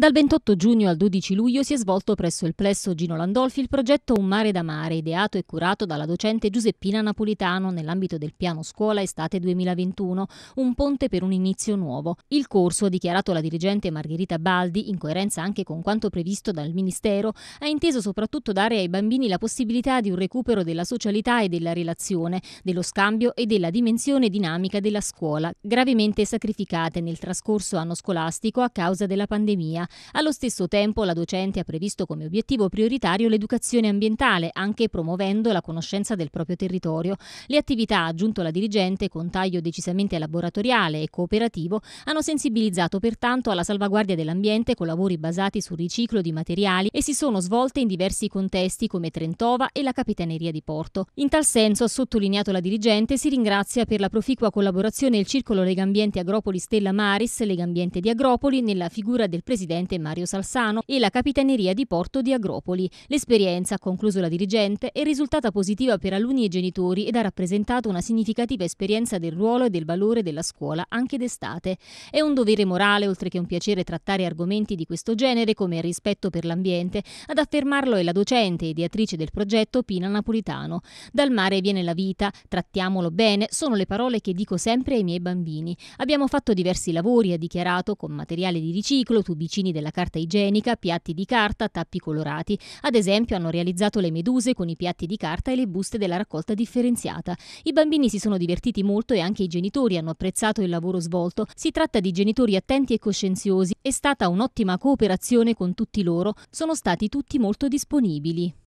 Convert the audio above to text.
Dal 28 giugno al 12 luglio si è svolto presso il plesso Gino Landolfi il progetto Un mare da mare, ideato e curato dalla docente Giuseppina Napolitano nell'ambito del piano scuola estate 2021, un ponte per un inizio nuovo. Il corso, ha dichiarato la dirigente Margherita Baldi, in coerenza anche con quanto previsto dal Ministero, ha inteso soprattutto dare ai bambini la possibilità di un recupero della socialità e della relazione, dello scambio e della dimensione dinamica della scuola, gravemente sacrificate nel trascorso anno scolastico a causa della pandemia allo stesso tempo la docente ha previsto come obiettivo prioritario l'educazione ambientale, anche promuovendo la conoscenza del proprio territorio. Le attività, ha aggiunto la dirigente, con taglio decisamente laboratoriale e cooperativo, hanno sensibilizzato pertanto alla salvaguardia dell'ambiente con lavori basati sul riciclo di materiali e si sono svolte in diversi contesti come Trentova e la Capitaneria di Porto. In tal senso, ha sottolineato la dirigente, si ringrazia per la proficua collaborazione il Circolo Legambiente Agropoli Stella Maris, Legambiente di Agropoli, nella figura del presidente presidente Mario Salsano e la Capitaneria di Porto di Agropoli. L'esperienza, ha concluso la dirigente, è risultata positiva per alunni e genitori ed ha rappresentato una significativa esperienza del ruolo e del valore della scuola anche d'estate. È un dovere morale, oltre che un piacere, trattare argomenti di questo genere come il rispetto per l'ambiente. Ad affermarlo è la docente e ideatrice del progetto Pina Napolitano. Dal mare viene la vita, trattiamolo bene, sono le parole che dico sempre ai miei bambini. Abbiamo fatto diversi lavori, ha dichiarato, con materiale di riciclo, tubicini confini della carta igienica, piatti di carta, tappi colorati. Ad esempio hanno realizzato le meduse con i piatti di carta e le buste della raccolta differenziata. I bambini si sono divertiti molto e anche i genitori hanno apprezzato il lavoro svolto. Si tratta di genitori attenti e coscienziosi. È stata un'ottima cooperazione con tutti loro. Sono stati tutti molto disponibili.